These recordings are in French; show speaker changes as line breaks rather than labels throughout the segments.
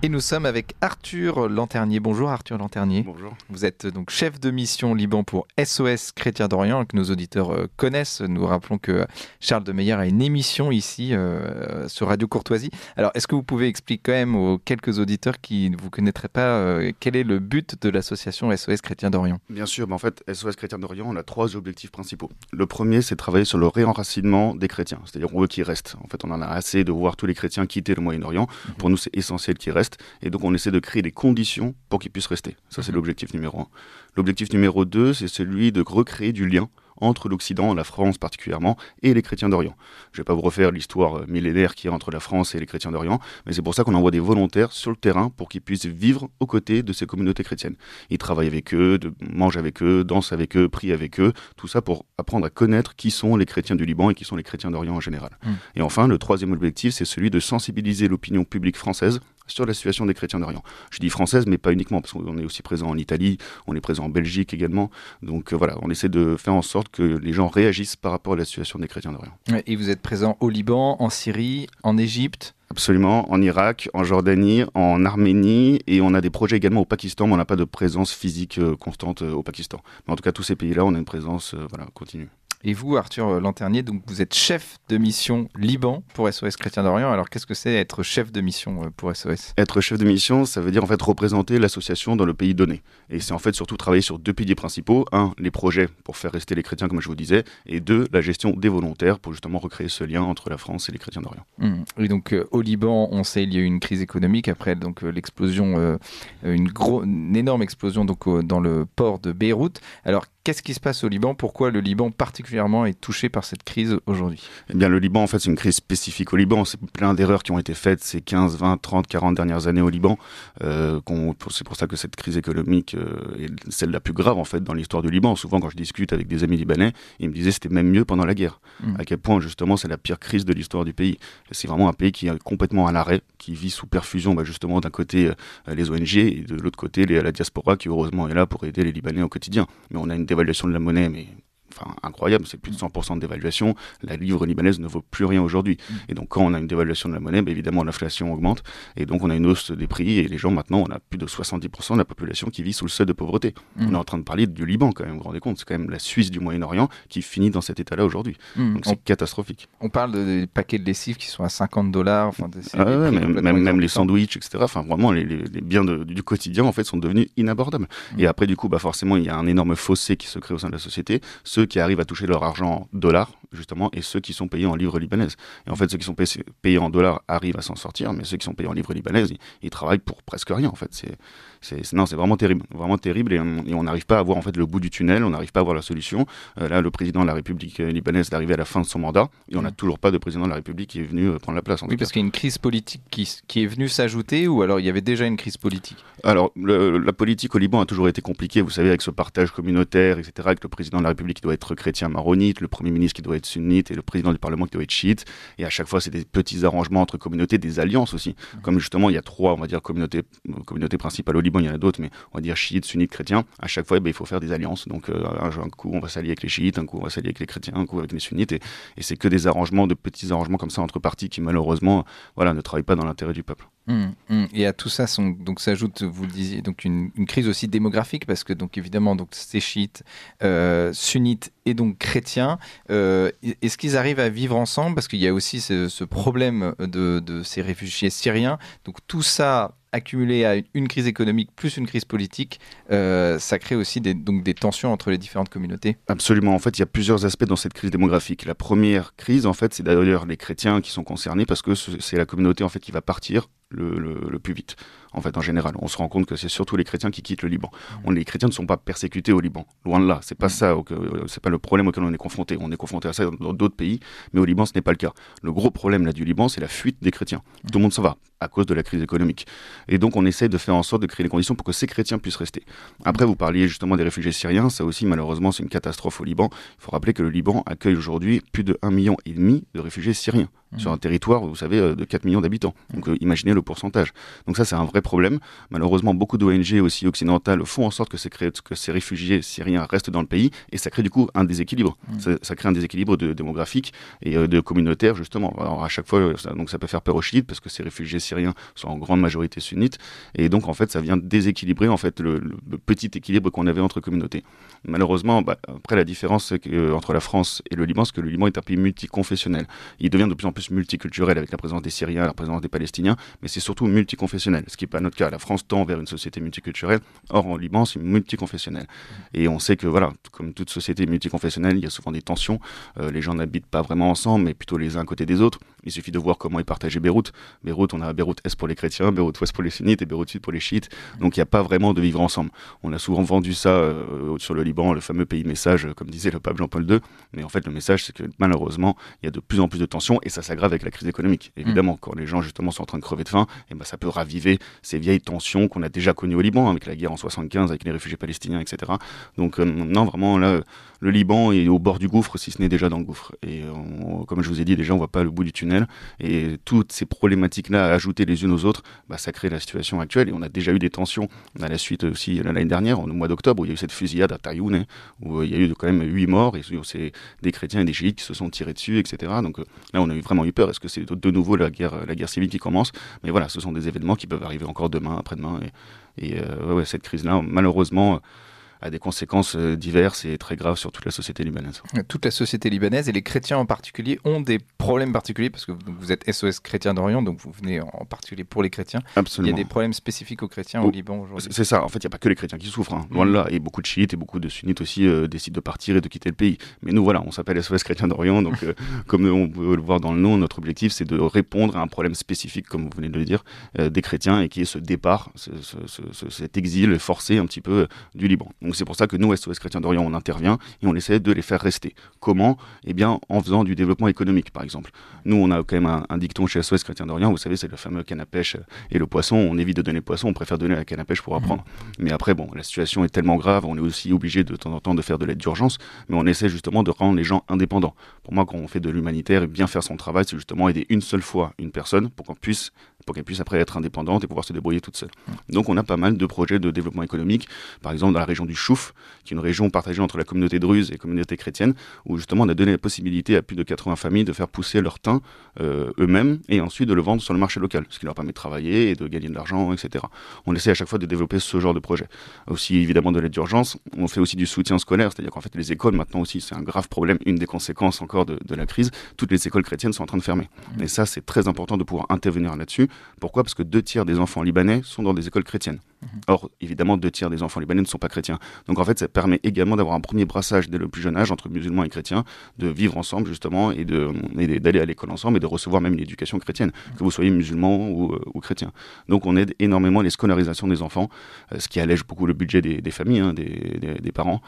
Et nous sommes avec Arthur Lanternier. Bonjour Arthur Lanternier. Bonjour. Vous êtes donc chef de mission Liban pour SOS Chrétien d'Orient que nos auditeurs euh, connaissent. Nous rappelons que Charles de Meyer a une émission ici euh, sur Radio Courtoisie. Alors est-ce que vous pouvez expliquer quand même aux quelques auditeurs qui ne vous connaîtraient pas euh, quel est le but de l'association SOS Chrétien d'Orient
Bien sûr, en fait SOS Chrétien d'Orient, on a trois objectifs principaux. Le premier, c'est de travailler sur le réenracinement des chrétiens, c'est-à-dire on veut qu'ils restent. En fait, on en a assez de voir tous les chrétiens quitter le Moyen-Orient. Mhm. Pour nous, c'est essentiel qu'ils restent. Et donc, on essaie de créer des conditions pour qu'ils puissent rester. Ça, c'est mhm. l'objectif numéro un. L'objectif numéro deux, c'est celui de recréer du lien entre l'Occident, la France particulièrement, et les chrétiens d'Orient. Je ne vais pas vous refaire l'histoire euh, millénaire qui est entre la France et les chrétiens d'Orient, mais c'est pour ça qu'on envoie des volontaires sur le terrain pour qu'ils puissent vivre aux côtés de ces communautés chrétiennes. Ils travaillent avec eux, mangent avec eux, dansent avec eux, prient avec eux, tout ça pour apprendre à connaître qui sont les chrétiens du Liban et qui sont les chrétiens d'Orient en général. Mm. Et enfin, le troisième objectif, c'est celui de sensibiliser l'opinion publique française sur la situation des chrétiens d'Orient. Je dis française, mais pas uniquement, parce qu'on est aussi présent en Italie, on est présent en Belgique également. Donc euh, voilà, on essaie de faire en sorte que les gens réagissent par rapport à la situation des chrétiens d'Orient.
Et vous êtes présent au Liban, en Syrie,
en Égypte Absolument, en Irak, en Jordanie, en Arménie, et on a des projets également au Pakistan, mais on n'a pas de présence physique euh, constante euh, au Pakistan. Mais en tout cas, tous ces pays-là, on a une présence voilà, continue.
Et vous, Arthur Lanternier, donc vous êtes chef de mission Liban pour SOS Chrétien d'Orient. Alors qu'est-ce que c'est être chef de mission euh, pour SOS
Être chef de mission, ça veut dire en fait représenter l'association dans le pays donné. Et c'est en fait surtout travailler sur deux piliers principaux. Un, les projets pour faire rester les chrétiens, comme je vous disais. Et deux, la gestion des volontaires pour justement recréer ce lien entre la France et les chrétiens d'Orient. Oui, mmh. Et donc euh, au Liban, on sait il y a eu une crise économique après
donc euh, l'explosion, une, énorme explosion donc, dans le port de Beyrouth. Alors Qu'est-ce qui se passe au Liban Pourquoi le Liban particulièrement est touché par cette crise aujourd'hui
Eh bien, le Liban, en fait, c'est une crise spécifique au Liban. C'est plein d'erreurs qui ont été faites ces 15, 20, 30, 40 dernières années au Liban. Euh, c'est pour ça que cette crise économique euh, est celle la plus grave, en fait, dans l'histoire du Liban. Souvent, quand je discute avec des amis libanais, ils me disaient c'était même mieux pendant la guerre. Mmh. À quel point, justement, c'est la pire crise de l'histoire du pays. C'est vraiment un pays qui est complètement à l'arrêt, qui vit sous perfusion, bah, justement, d'un côté euh, les ONG et de l'autre côté les, la diaspora qui, heureusement, est là pour aider les Libanais au quotidien. Mais on a une dévaluation de la monnaie, mais incroyable, c'est plus de 100% d'évaluation. La livre libanaise ne vaut plus rien aujourd'hui. Et donc, quand on a une dévaluation de la monnaie, bah, évidemment, l'inflation augmente. Et donc, on a une hausse des prix. Et les gens, maintenant, on a plus de 70% de la population qui vit sous le seuil de pauvreté. Mm. On est en train de parler du Liban, quand même, vous rendez compte. C'est quand même la Suisse du Moyen-Orient qui finit dans cet état-là aujourd'hui. Mm. Donc, c'est catastrophique. On parle des paquets de lessive qui sont à 50 dollars. Enfin, ah même, les sandwichs, etc. Enfin, vraiment, les, biens du quotidien, en fait, sont devenus inabordables. Mm. Et après, du coup, bah, forcément, il y a un énorme fossé qui se crée au sein de la société. Ceux qui arrivent à toucher leur argent en dollars, justement, et ceux qui sont payés en livres libanaises. Et en fait, ceux qui sont payés en dollars arrivent à s'en sortir, mais ceux qui sont payés en livres libanaises, ils, travaillent pour presque rien, en fait. C'est, c'est, non, c'est vraiment terrible, vraiment terrible, hum, et on n'arrive pas à voir en fait le bout du tunnel, on n'arrive pas à voir la solution. Euh, là, le président de la République euh, libanaise est arrivé à la fin de son mandat, et on n'a mmh. toujours pas de président de la République qui est venu euh, prendre la place. En oui, parce qu'il y a une crise politique qui, qui est venue s'ajouter, ou alors il y avait déjà une crise politique Alors, la politique au Liban a toujours été compliquée, vous savez, avec ce partage communautaire, etc., avec le président de la République être chrétien maronite, le premier ministre qui doit être sunnite et le président du parlement qui doit être chiite. Et à chaque fois, c'est des petits arrangements entre communautés, des alliances aussi. Mmh. Comme justement, il y a trois, on va dire, communautés, communautés principales au Liban, il y en a d'autres, mais on va dire chiite, sunnites, chrétien. À chaque fois, eh ben, il faut faire des alliances. Donc, euh, un, coup, on va s'allier avec les chiites, un coup, on va s'allier avec les chrétiens, un coup, avec les sunnites. Et, et c'est que des arrangements, de petits arrangements comme ça entre partis qui, malheureusement, voilà, ne travaillent pas dans l'intérêt du peuple. Hum, hum. Et à tout
ça, donc s'ajoute, vous le disiez, donc une, crise aussi démographique parce que donc évidemment donc chiite, euh, sunnites et donc chrétiens, euh, est-ce qu'ils arrivent à vivre ensemble parce qu'il y a aussi ce, problème de, ces réfugiés syriens. Donc tout ça accumulé à une, crise économique plus une crise politique, euh, ça crée aussi des, donc des tensions
entre les différentes communautés. Absolument. En fait, il y a plusieurs aspects dans cette crise démographique. La première crise, en fait, c'est d'ailleurs les chrétiens qui sont concernés parce que c'est la communauté en fait qui va partir le, le, plus vite en fait, en général. On se rend compte que c'est surtout les chrétiens qui quittent le Liban. les chrétiens ne sont pas persécutés au Liban, loin de là. C'est pas ça, euh, c'est pas le problème auquel on est confronté. On est confronté à ça dans d'autres pays, mais au Liban, ce n'est pas le cas. Le gros problème là du Liban, c'est la fuite des chrétiens. Tout le monde s'en va à cause de la crise économique. Et donc, on essaie de faire en sorte de créer les conditions pour que ces chrétiens puissent rester. Après, vous parliez justement des réfugiés syriens. Ça aussi, malheureusement, c'est une catastrophe au Liban. Il faut rappeler que le Liban accueille aujourd'hui plus de 1,5 million de réfugiés syriens mmh. sur un territoire, vous savez, euh, de 4 millions d'habitants. Donc, mmh. euh, imaginez le pourcentage. Donc, ça, c'est un vrai problème. Malheureusement, beaucoup d'ONG aussi occidentales font en sorte que ces, que ces réfugiés syriens restent dans le pays et ça crée du coup un déséquilibre. Mm. Ça, crée un déséquilibre démographique et euh, de communautaire justement. Alors à chaque fois, euh, ça, donc ça peut faire peur aux chiites parce que ces réfugiés syriens sont en grande majorité sunnites et donc en fait ça vient déséquilibrer en fait le, petit équilibre qu'on avait entre communautés. Malheureusement, bah, après la différence euh, entre la France et le Liban, c'est que le Liban est un pays multiconfessionnel. Il devient de plus en plus multiculturel avec la présence des Syriens, la présence des Palestiniens, mais c'est surtout multiconfessionnel, ce qui pas notre cas. La France tend vers une société multiculturelle. Or, en Liban, c'est multiconfessionnel. Et on sait que, voilà, comme toute société multiconfessionnelle, il y a souvent des tensions. Euh, les gens n'habitent pas vraiment ensemble, mais plutôt les uns à côté des autres. Il suffit de voir comment ils partagé Beyrouth. Beyrouth, on a Beyrouth Est pour les chrétiens, Beyrouth Ouest pour les sunnites et Beyrouth Sud pour les chiites. Donc, il n'y a pas vraiment de vivre ensemble. On a souvent vendu ça euh, sur le Liban, le fameux pays message, euh, comme disait le pape Jean-Paul II. Mais en fait, le message, c'est que malheureusement, il y a de plus en plus de tensions et ça s'aggrave avec la crise économique. Évidemment, quand les gens, justement, sont en train de crever de faim, et eh ben, ça peut raviver ces vieilles tensions qu'on a déjà connues au Liban, hein, avec la guerre en 75, avec les réfugiés palestiniens, etc. Donc, euh, non, vraiment, là, le Liban est au bord du gouffre, si ce n'est déjà dans le gouffre. Et euh, comme je vous ai dit, déjà, on ne voit pas le bout du tunnel. Et toutes ces problématiques-là, ajoutées les unes aux autres, bah, ça crée la situation actuelle. Et on a déjà eu des tensions. On a la suite aussi l'année dernière, au mois d'octobre, où il y a eu cette fusillade à Tayoun, hein, où euh, il y a eu quand même huit morts, et c'est des chrétiens et des chiites qui se sont tirés dessus, etc. Donc là, on a eu vraiment eu peur. Est-ce que c'est de nouveau la guerre, la guerre civile qui commence Mais voilà, ce sont des événements qui peuvent arriver encore demain, après-demain. Et, euh, cette crise-là, malheureusement, a des conséquences euh, diverses et très graves sur toute la société libanaise.
Toute la société libanaise et les chrétiens en particulier ont des problèmes particuliers parce que vous êtes SOS chrétien d'Orient, donc vous venez en particulier pour les chrétiens. Absolument. Il y a des problèmes spécifiques aux chrétiens au oh, Liban aujourd'hui. C'est ça, en fait, il n'y a pas que les
chrétiens qui souffrent, hein. loin de là. Et beaucoup de chiites et beaucoup de sunnites aussi euh, décident de partir et de quitter le pays. Mais nous, voilà, on s'appelle SOS chrétien d'Orient, donc euh, comme on peut le voir dans le nom, notre objectif c'est de répondre à un problème spécifique, comme vous venez de le dire, des chrétiens et qui est ce départ, cet exil forcé un petit peu du Liban. Donc c'est pour ça que nous, SOS Chrétien d'Orient, on intervient et on essaie de les faire rester. Comment Eh bien, en faisant du développement économique, par exemple. Nous, on a quand même un, dicton chez SOS Chrétien d'Orient, vous savez, c'est le fameux canne à pêche et le poisson. On évite de donner le poisson, on préfère donner la canne à pêche pour apprendre. Mmh. Mais après, bon, la situation est tellement grave, on est aussi obligé de, de temps en temps de faire de l'aide d'urgence, mais on essaie justement de rendre les gens indépendants. Pour moi, quand on fait de l'humanitaire et bien faire son travail, c'est justement aider une seule fois une personne pour qu'on puisse pour qu'elles puissent après être indépendantes et pouvoir se débrouiller toute seule. Donc on a pas mal de projets de développement économique, par exemple dans la région du Chouf, qui est une région partagée entre la communauté druze et la communauté chrétienne, où justement on a donné la possibilité à plus de 80 familles de faire pousser leur thym euh, eux-mêmes et ensuite de le vendre sur le marché local, ce qui leur permet de travailler et de gagner de l'argent, etc. On essaie à chaque fois de développer ce genre de projet. Aussi évidemment de l'aide d'urgence, on fait aussi du soutien scolaire, c'est-à-dire qu'en fait les écoles maintenant aussi c'est un grave problème, une des conséquences encore de, de la crise, toutes les écoles chrétiennes sont en train de fermer. Et ça c'est très important de pouvoir intervenir là-dessus pourquoi Parce que deux tiers des enfants libanais sont dans des écoles chrétiennes. Mhm. Or, évidemment, deux tiers des enfants libanais ne sont pas chrétiens. Donc, en fait, ça permet également d'avoir un premier brassage dès le plus jeune âge entre musulmans et chrétiens, de vivre ensemble, justement, et d'aller à l'école ensemble et de recevoir même une éducation chrétienne, mhm. que vous soyez musulman euh, ou, chrétien. Donc, on aide énormément les scolarisations des enfants, euh, ce qui allège beaucoup le budget des, familles, hein, des parents.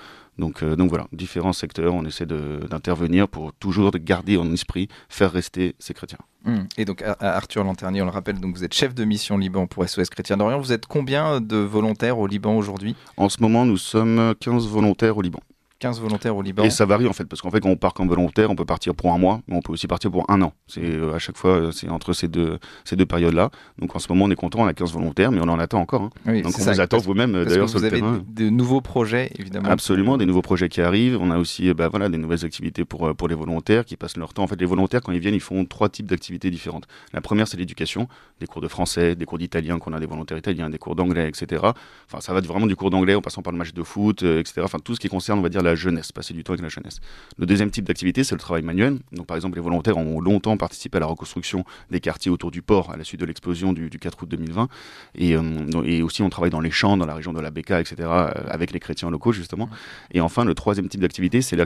Euh, donc, voilà, différents secteurs, on essaie d'intervenir pour toujours de garder en esprit, faire rester ces chrétiens. Hmm.
Et donc Arthur Lanternier, on le rappelle, donc vous êtes chef de mission Liban pour SOS Chrétien d'Orient. Vous êtes combien de volontaires au Liban aujourd'hui
En ce moment, nous sommes 15 volontaires au Liban.
15 volontaires au Liban. Et ça
varie en fait, parce qu'en fait, quand on part comme volontaire, on peut partir pour un mois, mais on peut aussi partir pour un an. C'est euh, à chaque fois, euh, c'est entre ces deux, ces deux périodes-là. Donc en ce moment, on est content, on a 15 volontaires, mais on en attend encore. Hein. Donc on vous attend vous-même euh, d'ailleurs sur le terrain. De, de nouveaux projets, évidemment. Absolument, des nouveaux projets qui arrivent. On a aussi bah, voilà, des nouvelles activités pour, pour les volontaires qui passent leur temps. En fait, les volontaires, quand ils viennent, ils font trois types d'activités différentes. La première, c'est l'éducation, des cours de français, des cours d'italien, qu'on a des volontaires italiens, des cours d'anglais, etc. Enfin, ça va vraiment du cours d'anglais en passant par le match de foot, etc. Enfin, tout ce qui concerne, on va dire, la la jeunesse, passer du temps avec la jeunesse. Le deuxième type d'activité, c'est le travail manuel. Donc, par exemple, les volontaires ont longtemps participé à la reconstruction des quartiers autour du port à la suite de l'explosion du, 4 août 2020. Euh, et, aussi, on travaille dans les champs, dans la région de la Béca, etc., euh, avec les chrétiens locaux, justement. Et enfin, le troisième type d'activité, c'est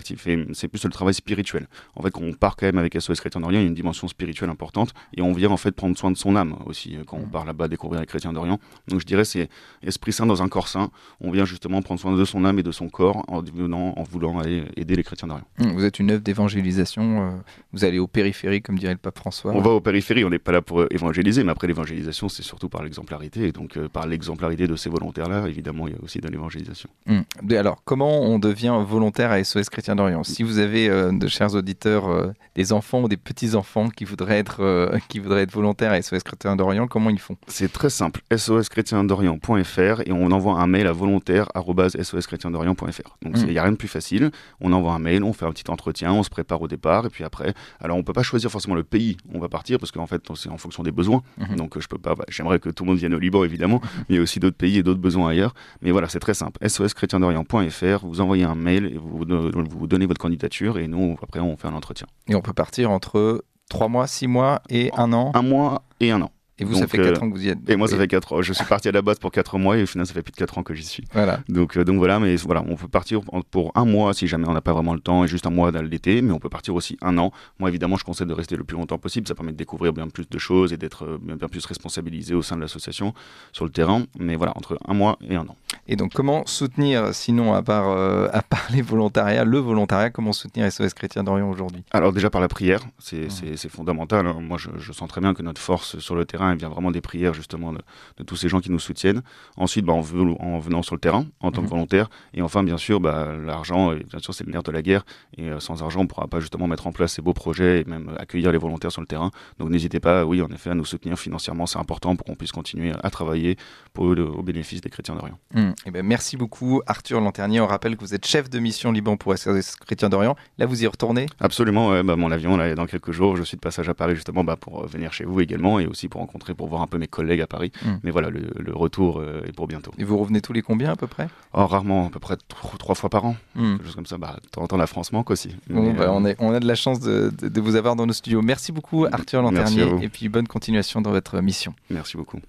c'est plus le travail spirituel. En fait, on part quand même avec SOS Chrétien d'Orient, il y a une dimension spirituelle importante. Et on vient, en fait, prendre soin de son âme aussi euh, quand on part là-bas découvrir les chrétiens d'Orient. Donc, je dirais, c'est Esprit Saint dans un corps saint. On vient justement prendre soin de son âme et de son corps en devenant en voulant aider les chrétiens d'Orient. Mmh,
vous êtes une œuvre d'évangélisation, euh,
vous allez aux périphéries, comme dirait le pape François. On va aux périphéries, on n'est pas là pour euh, évangéliser, mais après l'évangélisation, c'est surtout par l'exemplarité. Et donc, euh, par l'exemplarité de ces volontaires-là, évidemment, il y a aussi de l'évangélisation. Mmh. Alors, comment on devient
volontaire à SOS chrétien d'Orient Si vous avez, de chers auditeurs, des enfants ou des petits-enfants qui, voudraient être, qui voudraient être volontaires à SOS chrétien d'Orient, comment ils font
C'est très simple, soschrétiendorient.fr et on envoie un mail à fr. Donc, mmh. il a rien plus facile. On envoie un mail, on fait un petit entretien, on se prépare au départ, et puis après, alors on peut pas choisir forcément le pays où on va partir, parce qu'en fait, c'est en fonction des besoins. Mhm. Donc je peux pas, bah, j'aimerais que tout le monde vienne au Liban, évidemment, mhm. mais il y a aussi d'autres pays et d'autres besoins ailleurs. Mais voilà, c'est très simple. soschrétiendorient.fr, vous envoyez un mail, et vous, vous donnez votre candidature, et nous, après, on fait un entretien.
Et on peut partir entre 3 mois, 6 mois et 1 an Un mois
et 1 an. Et vous, ça fait 4 euh, ans que vous y êtes. Et moi, ça fait 4 ans. Je suis parti à la base pour 4 mois et au final, ça fait plus de 4 ans que j'y suis. Voilà. Donc, euh, donc voilà, mais voilà, on peut partir pour un mois si jamais on n'a pas vraiment le temps et juste un mois d'été mais on peut partir aussi un an. Moi, évidemment, je conseille de rester le plus longtemps possible. Ça permet de découvrir bien plus de choses et d'être euh, bien plus responsabilisé au sein de l'association sur le terrain. Mais voilà, entre un mois et un an. Et donc, comment soutenir, sinon à part, à part
les volontariats, le volontariat, comment soutenir SOS Chrétien d'Orient aujourd'hui
Alors, déjà par la prière, c'est mmh. fondamental. Hein. Moi, je, je sens très bien que notre force sur le terrain, il vient vraiment des prières justement de, tous ces gens qui nous soutiennent. Ensuite, bah, en, venant sur le terrain en tant que mhm. volontaire. Et enfin, bien sûr, bah, l'argent, euh, bien sûr, c'est le nerf de la guerre. Et euh, sans argent, on ne pourra pas justement mettre en place ces beaux projets et même accueillir les volontaires sur le terrain. Donc n'hésitez pas, oui, en effet, à nous soutenir financièrement. C'est important pour qu'on puisse continuer à travailler pour, au bénéfice des chrétiens d'Orient. Mm. Et eh ben, merci beaucoup, Arthur Lanternier. On rappelle que vous êtes chef de mission Liban pour les Chrétiens d'Orient. Là, vous y retournez Absolument. Bah, mon avion, là, est dans quelques jours. Je suis de passage à Paris justement pour euh, venir chez vous également et aussi pour rencontrer rencontrer pour voir un peu mes collègues à Paris. Hmm. Mais voilà, le, retour euh, est pour bientôt. Et vous revenez tous les combien à peu près oh, Rarement, à peu près trois, fois par an. Mmh. Quelque
chose comme ça. Bah, entends la France manque aussi. Bah, euh, on, est, on a de la chance de, vous avoir dans nos studios. Merci
beaucoup Arthur Lanternier. Et puis bonne continuation dans votre mission. Merci beaucoup.